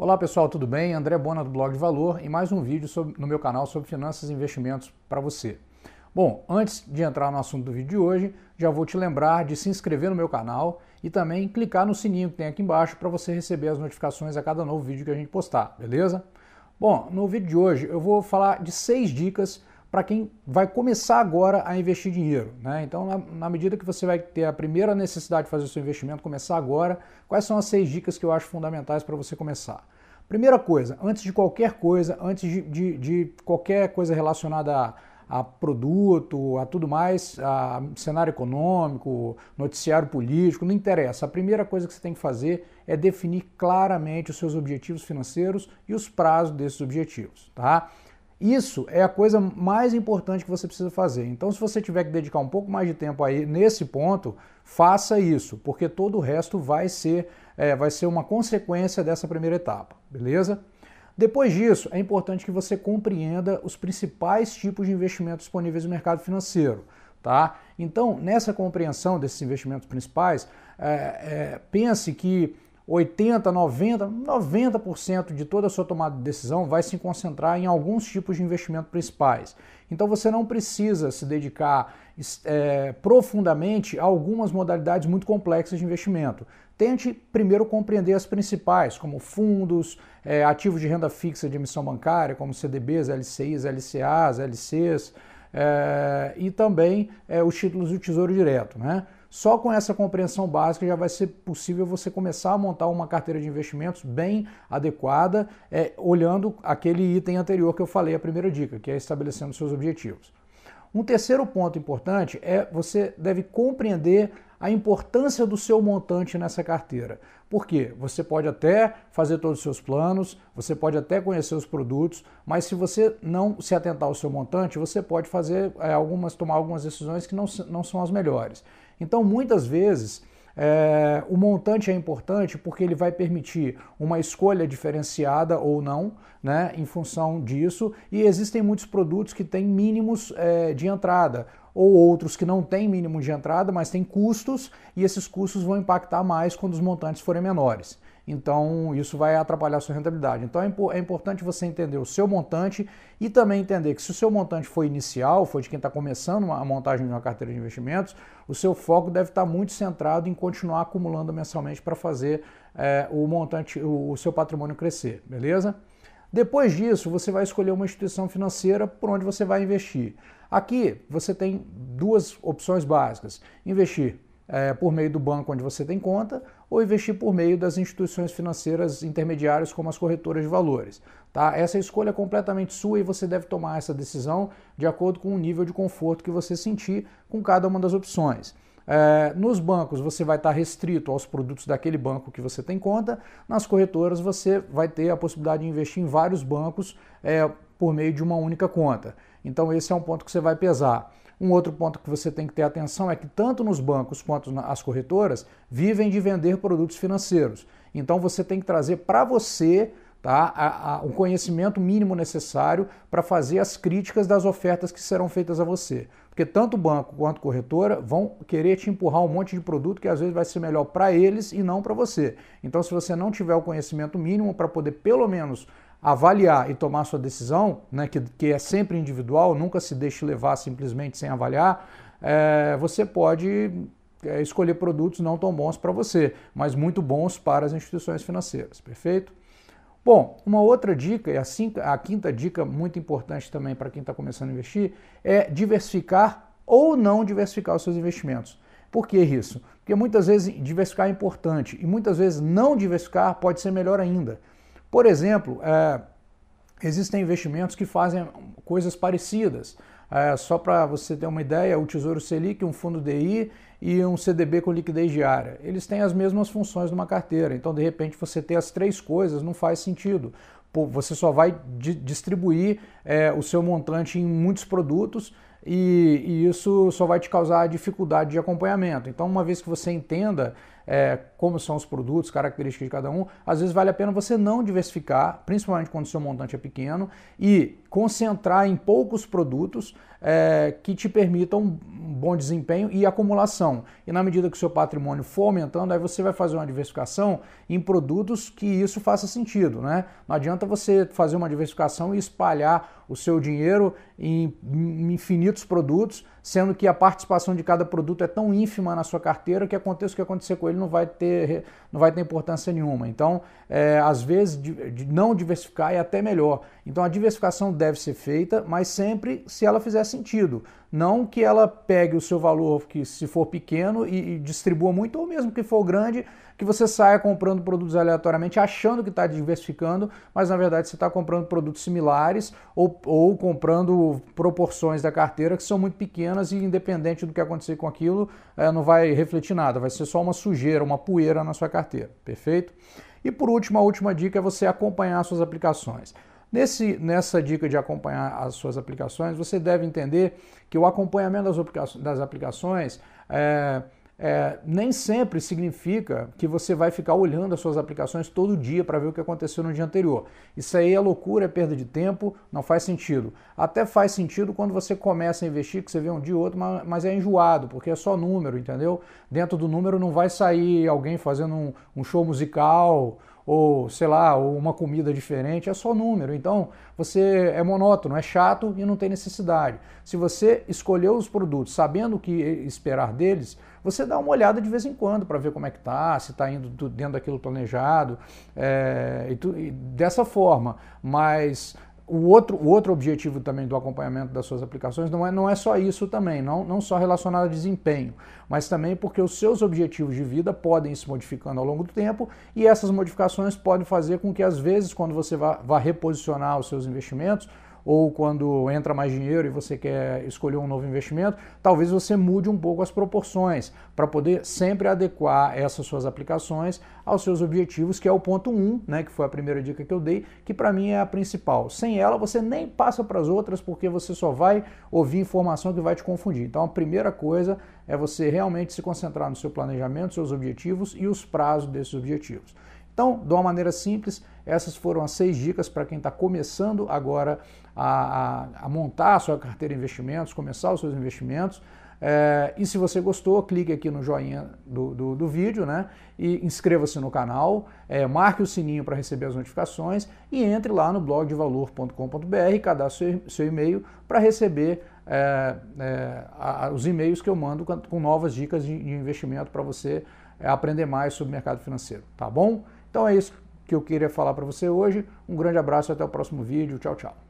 Olá pessoal, tudo bem? André Bona do Blog de Valor e mais um vídeo sobre, no meu canal sobre finanças e investimentos para você. Bom, antes de entrar no assunto do vídeo de hoje, já vou te lembrar de se inscrever no meu canal e também clicar no sininho que tem aqui embaixo para você receber as notificações a cada novo vídeo que a gente postar, beleza? Bom, no vídeo de hoje eu vou falar de seis dicas para quem vai começar agora a investir dinheiro. Né? Então, na, na, medida que você vai ter a primeira necessidade de fazer o seu investimento, começar agora, quais são as seis dicas que eu acho fundamentais para você começar? Primeira coisa, antes de qualquer coisa, antes de, de, de qualquer coisa relacionada a, a, produto, a tudo mais, a cenário econômico, noticiário político, não interessa. A primeira coisa que você tem que fazer é definir claramente os seus objetivos financeiros e os prazos desses objetivos, tá? Isso é a coisa mais importante que você precisa fazer. Então, se você tiver que dedicar um pouco mais de tempo aí nesse ponto, faça isso, porque todo o resto vai ser, é, vai ser uma consequência dessa primeira etapa, beleza? Depois disso, é importante que você compreenda os principais tipos de investimentos disponíveis no mercado financeiro. Tá? Então, nessa compreensão desses investimentos principais, é, é, pense que 80, 90, 90% de toda a sua tomada de decisão vai se concentrar em alguns tipos de investimento principais. Então você não precisa se dedicar é, profundamente a algumas modalidades muito complexas de investimento. Tente primeiro compreender as principais, como fundos, é, ativos de renda fixa de emissão bancária, como CDBs, LCIs, LCAs, LCs, é, e também é, os títulos do Tesouro Direto. Né? Só com essa compreensão básica já vai ser possível você começar a montar uma carteira de investimentos bem adequada, é, olhando aquele item anterior que eu falei, a primeira dica, que é estabelecendo seus objetivos. Um terceiro ponto importante é você deve compreender a importância do seu montante nessa carteira. Porque você pode até fazer todos os seus planos, você pode até conhecer os produtos, mas se você não se atentar ao seu montante, você pode fazer é, algumas tomar algumas decisões que não, não são as melhores. Então, muitas vezes, é, o montante é importante porque ele vai permitir uma escolha diferenciada ou não, né, em função disso. E existem muitos produtos que têm mínimos é, de entrada ou outros que não têm mínimo de entrada, mas têm custos e esses custos vão impactar mais quando os montantes forem menores. Então, isso vai atrapalhar a sua rentabilidade. Então, é, é importante você entender o seu montante e também entender que se o seu montante for inicial, for de quem está começando a montagem de uma carteira de investimentos, o seu foco deve estar tá muito centrado em continuar acumulando mensalmente para fazer é, o montante, o, o seu patrimônio crescer, beleza? Depois disso, você vai escolher uma instituição financeira por onde você vai investir. Aqui você tem duas opções básicas: investir é, por meio do banco onde você tem conta ou investir por meio das instituições financeiras intermediárias como as corretoras de valores. Tá? Essa escolha é completamente sua e você deve tomar essa decisão de acordo com o nível de conforto que você sentir com cada uma das opções. É, nos bancos você vai estar restrito aos produtos daquele banco que você tem conta, nas corretoras você vai ter a possibilidade de investir em vários bancos é, por meio de uma única conta. Então esse é um ponto que você vai pesar. Um outro ponto que você tem que ter atenção é que tanto nos bancos quanto nas corretoras vivem de vender produtos financeiros. Então você tem que trazer para você tá, a, a, o conhecimento mínimo necessário para fazer as críticas das ofertas que serão feitas a você. Porque tanto banco quanto corretora vão querer te empurrar um monte de produto que às vezes vai ser melhor para eles e não para você. Então, se você não tiver o conhecimento mínimo para poder pelo menos avaliar e tomar sua decisão, né, que, que é sempre individual, nunca se deixe levar simplesmente sem avaliar, é, você pode é, escolher produtos não tão bons para você, mas muito bons para as instituições financeiras, perfeito? Bom, uma outra dica, e a, a quinta dica muito importante também para quem está começando a investir, é diversificar ou não diversificar os seus investimentos. Por que isso? Porque muitas vezes diversificar é importante e muitas vezes não diversificar pode ser melhor ainda. Por exemplo, é, existem investimentos que fazem coisas parecidas. É, só para você ter uma ideia, o Tesouro Selic, um fundo DI e um CDB com liquidez diária. Eles têm as mesmas funções numa carteira. Então, de repente, você ter as três coisas não faz sentido. Você só vai distribuir é, o seu montante em muitos produtos e, e, isso só vai te causar dificuldade de acompanhamento. Então, uma vez que você entenda é, como são os produtos, características de cada um, às vezes vale a pena você não diversificar, principalmente quando o seu montante é pequeno, e concentrar em poucos produtos é, que te permitam um bom desempenho e acumulação. E na medida que o seu patrimônio for aumentando, aí você vai fazer uma diversificação em produtos que isso faça sentido, né? Não adianta você fazer uma diversificação e espalhar o seu dinheiro em infinitos produtos sendo que a participação de cada produto é tão ínfima na sua carteira que aconteça o que acontecer com ele não vai ter, não vai ter importância nenhuma. Então, é, às vezes, de, de não diversificar é até melhor. Então, a diversificação deve ser feita, mas sempre se ela fizer sentido. Não que ela pegue o seu valor, que se for pequeno, e, e distribua muito, ou mesmo que for grande, que você saia comprando produtos aleatoriamente, achando que está diversificando, mas na verdade você está comprando produtos similares ou, ou comprando proporções da carteira que são muito pequenas e independente do que acontecer com aquilo, é, não vai refletir nada, vai ser só uma sujeira, uma poeira na sua carteira, perfeito? E por último, a última dica é você acompanhar suas aplicações. Nesse, nessa dica de acompanhar as suas aplicações, você deve entender que o acompanhamento das, aplicações, das aplicações é, é, nem sempre significa que você vai ficar olhando as suas aplicações todo dia para ver o que aconteceu no dia anterior. Isso aí é loucura, é perda de tempo, não faz sentido. Até faz sentido quando você começa a investir, que você vê um dia ou outro, mas é enjoado, porque é só número, entendeu? Dentro do número não vai sair alguém fazendo um, um show musical ou sei lá, ou uma comida diferente, é só número. Então você é monótono, é chato e não tem necessidade. Se você escolheu os produtos sabendo o que esperar deles, você dá uma olhada de vez em quando para ver como é que tá, se está indo dentro daquilo planejado, é, e, tu, e dessa forma. Mas o outro, o outro objetivo também do acompanhamento das suas aplicações não é, não é só isso também, não, não só relacionado a desempenho, mas também porque os seus objetivos de vida podem ir se modificando ao longo do tempo e essas modificações podem fazer com que, às vezes, quando você vá, vá reposicionar os seus investimentos, ou quando entra mais dinheiro e você quer escolher um novo investimento, talvez você mude um pouco as proporções para poder sempre adequar essas suas aplicações aos seus objetivos, que é o ponto 1, um, né, que foi a primeira dica que eu dei, que para mim é a principal. Sem ela, você nem passa para as outras porque você só vai ouvir informação que vai te confundir. Então, a primeira coisa é você realmente se concentrar no seu planejamento, seus objetivos e os prazos desses objetivos. Então, de uma maneira simples, essas foram as seis dicas para quem está começando agora a, a, a, montar a sua carteira de investimentos, começar os seus investimentos. É, e se você gostou, clique aqui no joinha do, do, do vídeo, né? E inscreva-se no canal, é, marque o sininho para receber as notificações e entre lá no blog de e cadastre seu, seu e-mail para receber é, a, os e-mails que eu mando com, com novas dicas de, de investimento para você aprender mais sobre o mercado financeiro, tá bom? Então é isso que eu queria falar para você hoje. Um grande abraço e até o próximo vídeo. Tchau, tchau.